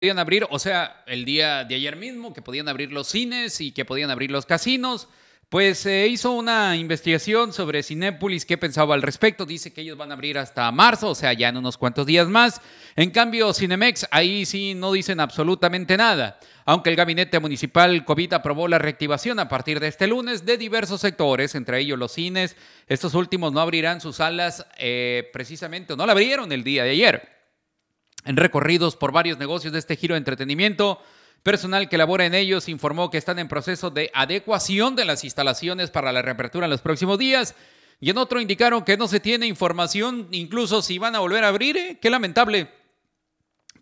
podían abrir, o sea, el día de ayer mismo, que podían abrir los cines y que podían abrir los casinos. Pues se eh, hizo una investigación sobre Cinépolis, qué pensaba al respecto. Dice que ellos van a abrir hasta marzo, o sea, ya en unos cuantos días más. En cambio, Cinemex, ahí sí no dicen absolutamente nada. Aunque el gabinete municipal COVID aprobó la reactivación a partir de este lunes de diversos sectores, entre ellos los cines, estos últimos no abrirán sus salas eh, precisamente, no la abrieron el día de ayer en recorridos por varios negocios de este giro de entretenimiento. Personal que elabora en ellos informó que están en proceso de adecuación de las instalaciones para la reapertura en los próximos días. Y en otro indicaron que no se tiene información, incluso si van a volver a abrir. ¿eh? Qué lamentable.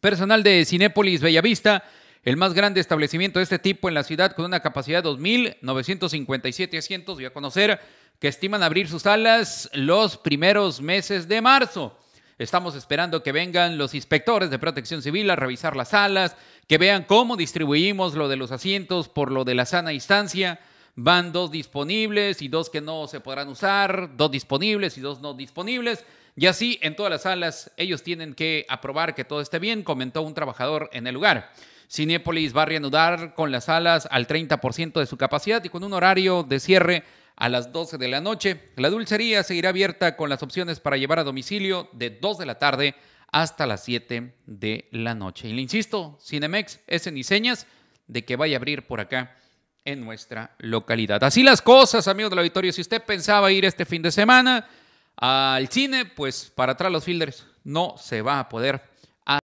Personal de Cinépolis Bellavista, el más grande establecimiento de este tipo en la ciudad con una capacidad de 2.957 asientos, voy a conocer que estiman abrir sus salas los primeros meses de marzo. Estamos esperando que vengan los inspectores de protección civil a revisar las salas, que vean cómo distribuimos lo de los asientos por lo de la sana distancia. Van dos disponibles y dos que no se podrán usar, dos disponibles y dos no disponibles. Y así en todas las salas ellos tienen que aprobar que todo esté bien, comentó un trabajador en el lugar. Cinépolis va a reanudar con las salas al 30% de su capacidad y con un horario de cierre a las 12 de la noche. La dulcería seguirá abierta con las opciones para llevar a domicilio de 2 de la tarde hasta las 7 de la noche. Y le insisto, Cinemex es en diseñas de que vaya a abrir por acá en nuestra localidad. Así las cosas, amigos la auditorio. Si usted pensaba ir este fin de semana al cine, pues para atrás los fielders no se va a poder